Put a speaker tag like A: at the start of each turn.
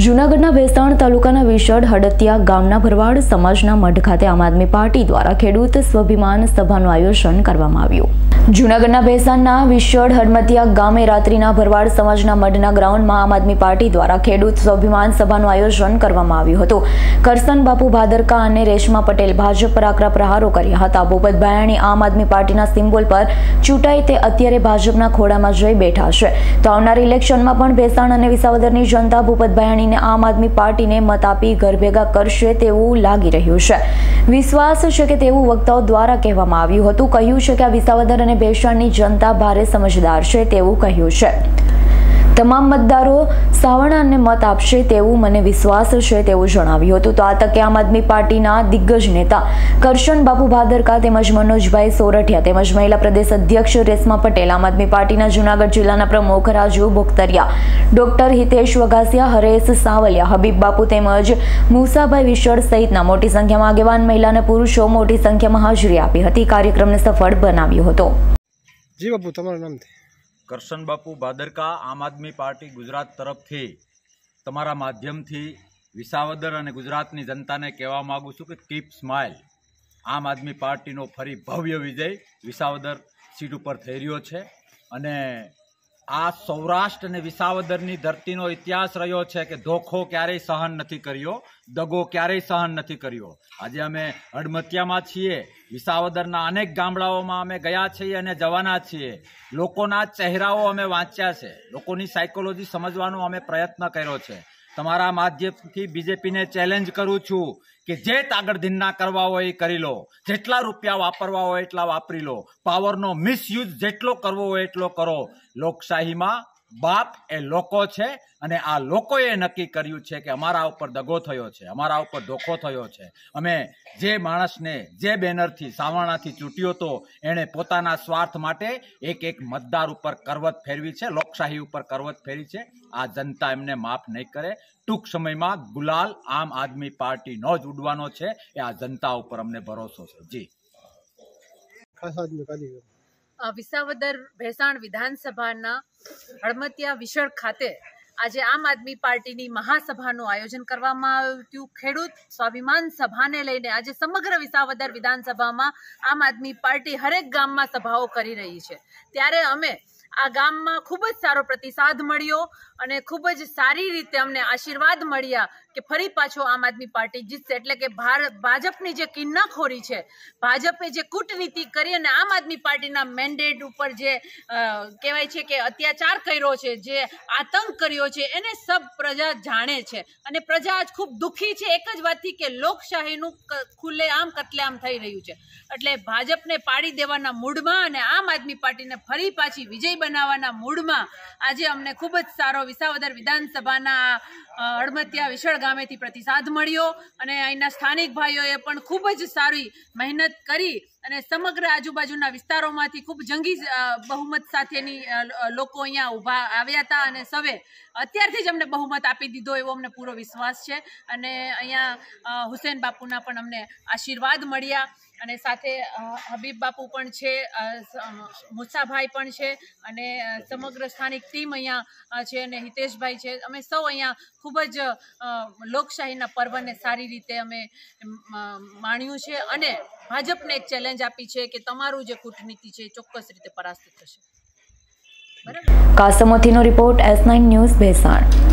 A: જૂનાગઢના ભેસાણ તાલુકાના વિશળ હડતિયા ગામના ભરવાડ સમાજના મઢ ખાતે આમ આદમી પાર્ટી દ્વારા ખેડૂત સ્વાભિમાન સભાનું આયોજન કરવામાં આવ્યું જૂનાગઢના ભેસાણના વિશળ હડમતિયા ગામે રાત્રિના ભરવાડ સમાજના મઢના ગ્રાઉન્ડમાં આમ આદમી પાર્ટી દ્વારા ખેડૂત સ્વાભિમાન સભાનું આયોજન કરવામાં આવ્યું હતું કરસન બાપુ ભાદરકા અને રેશમા પટેલ ભાજપ પર આકરા પ્રહારો કર્યા હતા ભૂપત ભયાણી આમ આદમી પાર્ટીના સિમ્બોલ પર ચૂંટાઈ તે અત્યારે ભાજપના ખોડામાં જઈ બેઠા છે તો આવનાર ઇલેક્શનમાં પણ ભેસાણ અને વિસાવદરની જનતા ભૂપત ભયાણી રૂપાણીને આમ આદમી પાર્ટીને મત આપી ગરભેગા કરશે તેવું લાગી રહ્યું છે વિશ્વાસ છે કે તેવું વક્તાઓ દ્વારા કહેવામાં આવ્યું હતું કહ્યું છે કે આ વિસાવદર અને ભેસાણની જનતા ભારે સમજદાર છે તેવું કહ્યું છે તમામ મતદારો સાવણાને મત આપશે તેવું મને વિશ્વાસ છે તેવું જણાવ્યું હતું તો આ તકે આમ આદમી પાર્ટીના દિગ્ગજ નેતા કરશન બાપુ ભાદરકા તેમજ મનોજભાઈ સોરઠિયા તેમજ મહિલા પ્રદેશ અધ્યક્ષ રેશમા પટેલ આમ આદમી પાર્ટીના જૂનાગઢ જિલ્લાના પ્રમુખ રાજુ ભોક્તરિયા ડોક્ટર હિતેશ વઘાસિયા હરેશ સાવલિયા હબીબ બાપુ તેમજ મુસાભાઈ વિશ્વળ સહિતના મોટી સંખ્યામાં આગેવાન મહિલા અને પુરુષો મોટી સંખ્યામાં હાજરી આપી હતી કાર્યક્રમને સફળ બનાવ્યો હતો
B: જી બાપુ તમારું નામ કરશન બાપુ ભાદરકા આમ આદમી પાર્ટી ગુજરાત તરફથી તમારા માધ્યમથી વિસાવદર અને ગુજરાતની જનતાને કહેવા માગું છું કે કીપ સ્માઇલ આમ આદમી પાર્ટીનો ફરી ભવ્ય વિજય વિસાવદર સીટ ઉપર થઈ રહ્યો છે અને આ સૌરાષ્ટ્ર અને વિસાવદરની ધરતીનો ઇતિહાસ રહ્યો છે કે ધોખો ક્યારેય સહન નથી કર્યો દગો ક્યારેય સહન નથી કર્યો આજે અમે અડમતિયામાં છીએ વિસાવદરના અનેક ગામડાઓમાં અમે ગયા છીએ અને જવાના છીએ લોકોના ચહેરાઓ અમે વાંચ્યા છે લોકોની સાયકોલોજી સમજવાનો અમે પ્રયત્ન કર્યો છે તમારા માધ્યમથી બીજેપીને ચેલેન્જ કરું છું કે જે તાગડધીનના કરવા હોય એ કરી લો જેટલા રૂપિયા વાપરવા હોય એટલા વાપરી લો પાવરનો મિસયુઝ જેટલો કરવો હોય એટલો કરો લોકશાહીમાં બાપ એ લોકો છે અને આ લોકોએ નક્કી કર્યું છે કે અમારા ઉપર દગો થયો છે અમારા ઉપર ધોખો થયો છે અમે જે માણસને જે બેનરથી સાવરણાથી ચૂંટ્યો તો એણે પોતાના સ્વાર્થ માટે એક એક મતદાર ઉપર કરવત ફેરવી છે લોકશાહી ઉપર કરવત ફેરી છે આ જનતા એમને માફ નહીં કરે ટૂંક સમયમાં ગુલાલ આમ આદમી પાર્ટી નો જ ઉડવાનો છે એ આ જનતા ઉપર અમને ભરોસો છે જી
C: વિસાવદર ભેસાણ વિધાનસભાના હળમતિયા વિશળ ખાતે આજે આમ આદમી પાર્ટીની મહાસભાનું આયોજન કરવામાં આવ્યું ખેડૂત સ્વાભિમાન સભાને લઈને આજે સમગ્ર વિસાવદર વિધાનસભામાં આમ આદમી પાર્ટી હરેક ગામમાં સભાઓ કરી રહી છે ત્યારે અમે આ ગામમાં ખૂબ જ સારો પ્રતિસાદ મળ્યો અને ખૂબ જ સારી રીતે અમને આશીર્વાદ મળ્યા કે ફરી પાછો આમ આદમી પાર્ટી જીતશે એટલે કે ભાજપની જે કિન્નાખોરી છે ભાજપે જે કૂટનીતિ કરી અને આમ આદમી પાર્ટીના મેન્ડેટ ઉપર જે કહેવાય છે કે અત્યાચાર કર્યો છે જે આતંક કર્યો છે એને સબ પ્રજા જાણે છે અને પ્રજા આજ ખૂબ દુઃખી છે એક જ વાતથી કે લોકશાહીનું ખુલ્લેઆમ કતલેઆમ થઈ રહ્યું છે એટલે ભાજપને પાડી દેવાના મૂડમાં અને આમ આદમી પાર્ટીને ફરી પાછી વિજય બનાવવાના મૂડમાં આજે અમને ખૂબ જ સારો વિસાવદર વિધાનસભાના અડમતિયા વિશળ ગામેથી પ્રતિસાદ મળ્યો અને અહીંના સ્થાનિક ભાઈઓએ પણ ખૂબ જ સારી મહેનત કરી અને સમગ્ર આજુબાજુના વિસ્તારોમાંથી ખૂબ જંગી બહુમત સાથેની લોકો અહીંયા ઊભા આવ્યા હતા અને સવે અત્યારથી જ અમને બહુમત આપી દીધો એવો અમને પૂરો વિશ્વાસ છે અને અહીંયા હુસેન બાપુના પણ અમને આશીર્વાદ મળ્યા અને સાથે હબીબ બાપુ પણ છે મુસાભાઈ પણ છે અને સમગ્ર સ્થાનિક ટીમ અહીંયા છે અને હિતેશભાઈ છે અમે સૌ અહીંયા ખૂબ જ લોકશાહીના પર્વને સારી રીતે અમે માણ્યું છે અને ભાજપને એક ચેલેન્જ ચેલેન્જ આપી છે કે તમારું જે કૂટનીતિ છે ચોક્કસ રીતે પરાસ્ત થશે
A: કાસમોથીનો report S nine news Bhesan